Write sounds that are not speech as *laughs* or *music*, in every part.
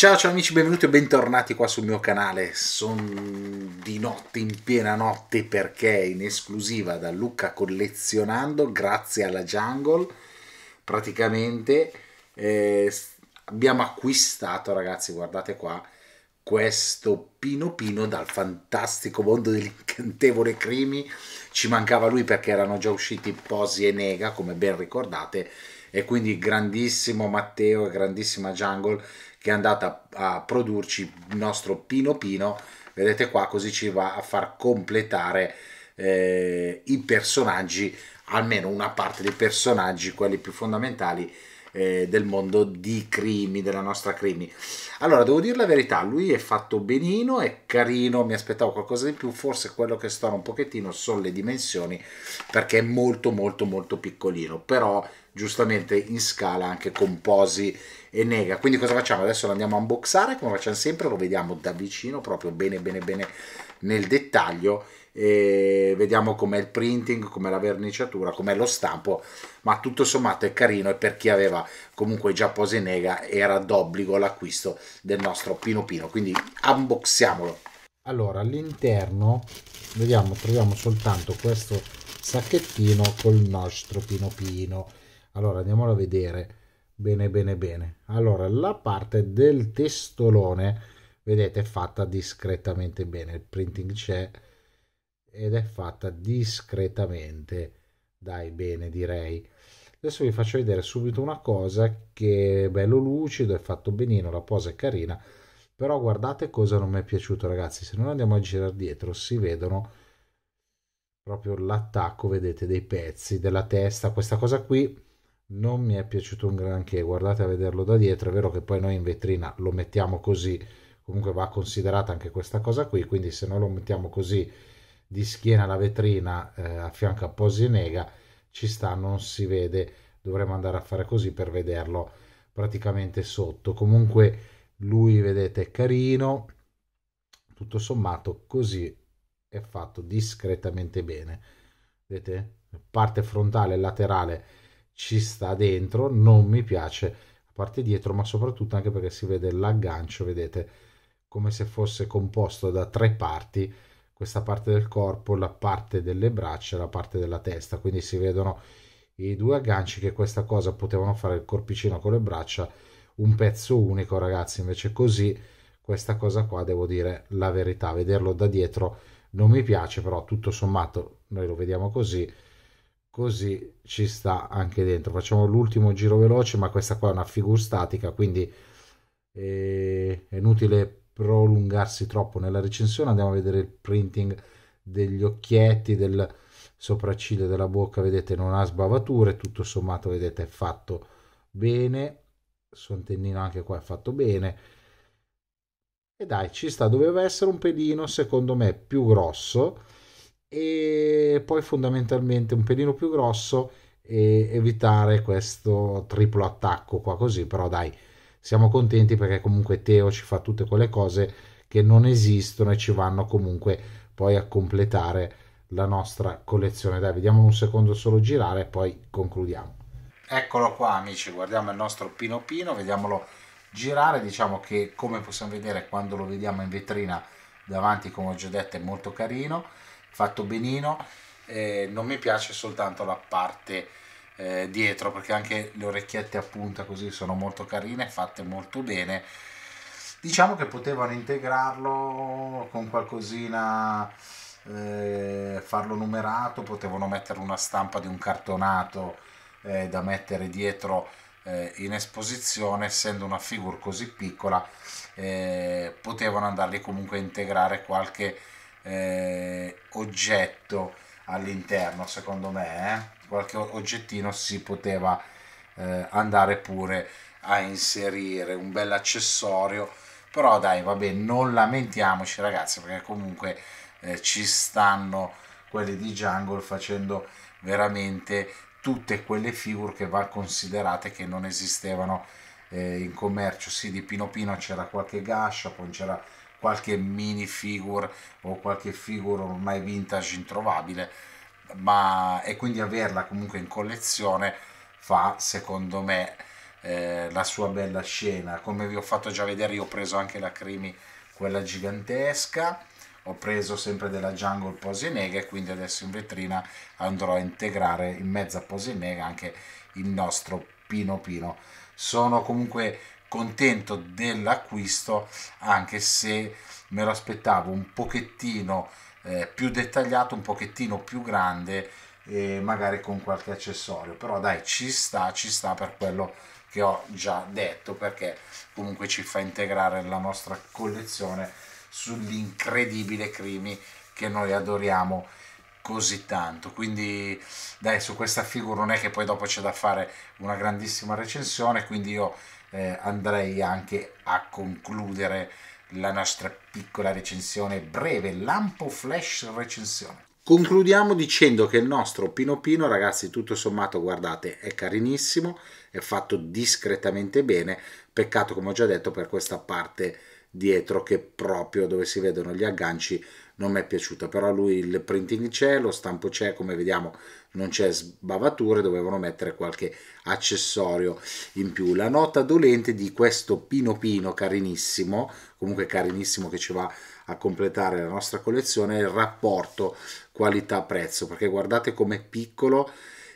Ciao ciao amici, benvenuti e bentornati qua sul mio canale. Sono di notte, in piena notte, perché in esclusiva da Luca Collezionando, grazie alla Jungle, praticamente eh, abbiamo acquistato, ragazzi, guardate qua, questo Pino Pino dal fantastico mondo dell'incantevole Crimi. Ci mancava lui perché erano già usciti Posi e Nega, come ben ricordate, e quindi grandissimo Matteo e grandissima Jungle che è andata a produrci il nostro Pino Pino. Vedete qua, così ci va a far completare eh, i personaggi, almeno una parte dei personaggi, quelli più fondamentali eh, del mondo di Crimi, della nostra Crimi. Allora, devo dire la verità, lui è fatto benino, è carino, mi aspettavo qualcosa di più, forse quello che stona un pochettino sono le dimensioni, perché è molto molto molto piccolino, però giustamente in scala anche Composi e nega. Quindi cosa facciamo? Adesso lo andiamo a unboxare, come facciamo sempre, lo vediamo da vicino, proprio bene bene bene nel dettaglio e vediamo com'è il printing, com'è la verniciatura, com'è lo stampo, ma tutto sommato è carino e per chi aveva comunque già pose nega era d'obbligo l'acquisto del nostro Pino Pino, quindi unboxiamolo. Allora, all'interno vediamo, troviamo soltanto questo sacchettino col nostro Pino Pino. Allora, andiamolo a vedere bene bene bene. Allora, la parte del testolone vedete è fatta discretamente bene, il printing c'è ed è fatta discretamente dai bene direi adesso vi faccio vedere subito una cosa che è bello lucido è fatto benino la posa è carina però guardate cosa non mi è piaciuto ragazzi se noi andiamo a girare dietro si vedono proprio l'attacco vedete dei pezzi della testa questa cosa qui non mi è piaciuto un granché guardate a vederlo da dietro è vero che poi noi in vetrina lo mettiamo così comunque va considerata anche questa cosa qui quindi se noi lo mettiamo così di schiena alla vetrina eh, a fianco a Posinega ci sta, non si vede, dovremmo andare a fare così per vederlo praticamente sotto. Comunque lui, vedete, è carino, tutto sommato così è fatto discretamente bene. Vedete? Parte frontale e laterale ci sta dentro, non mi piace la parte dietro, ma soprattutto anche perché si vede l'aggancio, vedete, come se fosse composto da tre parti questa parte del corpo, la parte delle braccia la parte della testa, quindi si vedono i due agganci che questa cosa potevano fare il corpicino con le braccia, un pezzo unico ragazzi, invece così questa cosa qua devo dire la verità, vederlo da dietro non mi piace, però tutto sommato noi lo vediamo così, così ci sta anche dentro. Facciamo l'ultimo giro veloce, ma questa qua è una figura statica, quindi eh, è inutile prolungarsi troppo nella recensione, andiamo a vedere il printing degli occhietti, del sopracciglio della bocca, vedete non ha sbavature, tutto sommato vedete è fatto bene, son anche qua è fatto bene, e dai ci sta, doveva essere un pedino, secondo me più grosso, e poi fondamentalmente un pelino più grosso e evitare questo triplo attacco qua così, però dai, siamo contenti perché comunque Teo ci fa tutte quelle cose che non esistono e ci vanno comunque poi a completare la nostra collezione. Dai, vediamo un secondo solo girare e poi concludiamo. Eccolo qua amici, guardiamo il nostro Pino Pino, vediamolo girare, diciamo che come possiamo vedere quando lo vediamo in vetrina davanti, come ho già detto, è molto carino, fatto benino, eh, non mi piace soltanto la parte eh, dietro perché anche le orecchiette a punta così sono molto carine, fatte molto bene. Diciamo che potevano integrarlo con qualcosina, eh, farlo numerato, potevano mettere una stampa di un cartonato eh, da mettere dietro eh, in esposizione, essendo una figura così piccola, eh, potevano andarli comunque a integrare qualche eh, oggetto all'interno secondo me eh? qualche oggettino si poteva eh, andare pure a inserire un bel accessorio però dai vabbè non lamentiamoci ragazzi perché comunque eh, ci stanno quelli di Jungle facendo veramente tutte quelle figure che va considerate che non esistevano eh, in commercio sì di Pino Pino c'era qualche gascia poi c'era qualche minifigure o qualche figura ormai vintage introvabile ma e quindi averla comunque in collezione fa secondo me eh, la sua bella scena come vi ho fatto già vedere io ho preso anche la Crimi quella gigantesca ho preso sempre della Jungle Posinega e quindi adesso in vetrina andrò a integrare in mezzo a Posinega anche il nostro Pino Pino sono comunque contento dell'acquisto anche se me lo aspettavo un pochettino eh, più dettagliato, un pochettino più grande e magari con qualche accessorio, però dai ci sta, ci sta per quello che ho già detto perché comunque ci fa integrare la nostra collezione sull'incredibile Crimi che noi adoriamo così tanto quindi dai su questa figura non è che poi dopo c'è da fare una grandissima recensione quindi io eh, andrei anche a concludere la nostra piccola recensione breve, lampo flash recensione. Concludiamo dicendo che il nostro Pino Pino, ragazzi, tutto sommato, guardate, è carinissimo, è fatto discretamente bene, peccato come ho già detto per questa parte dietro che proprio dove si vedono gli agganci non mi è piaciuta, però lui il printing c'è, lo stampo c'è, come vediamo non c'è sbavature, dovevano mettere qualche accessorio in più. La nota dolente di questo Pino Pino carinissimo, comunque carinissimo che ci va a completare la nostra collezione, è il rapporto qualità-prezzo, perché guardate com'è piccolo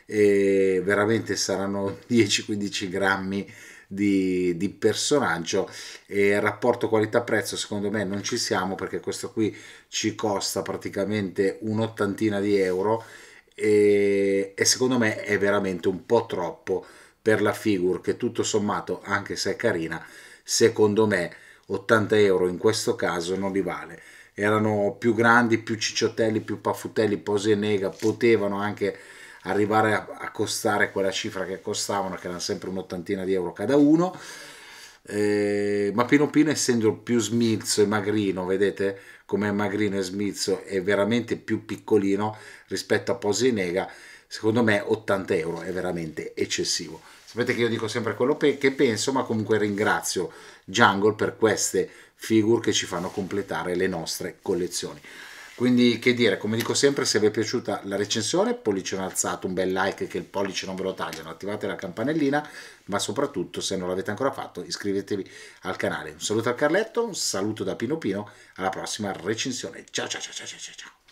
e veramente saranno 10-15 *laughs* grammi di, di, personaggio e rapporto qualità prezzo secondo me non ci siamo perché questo qui ci costa praticamente un'ottantina di euro e, e secondo me è veramente un po' troppo per la figure che tutto sommato, anche se è carina, secondo me 80 euro in questo caso non li vale. Erano più grandi, più cicciottelli, più paffutelli, pose e nega, potevano anche arrivare a, a, costare quella cifra che costavano, che erano sempre un'ottantina di euro cada uno. Eh, ma Pino Pino, essendo più smilzo e magrino, vedete, come Magrino e Smizzo è veramente più piccolino rispetto a Posi Nega, secondo me 80 euro è veramente eccessivo. Sapete che io dico sempre quello che penso, ma comunque ringrazio Jungle per queste figure che ci fanno completare le nostre collezioni. Quindi che dire, come dico sempre, se vi è piaciuta la recensione, pollice alzato, un bel like che il pollice non ve lo tagliano, attivate la campanellina, ma soprattutto se non l'avete ancora fatto iscrivetevi al canale. Un saluto al Carletto, un saluto da Pino Pino, alla prossima recensione. Ciao ciao ciao ciao ciao ciao.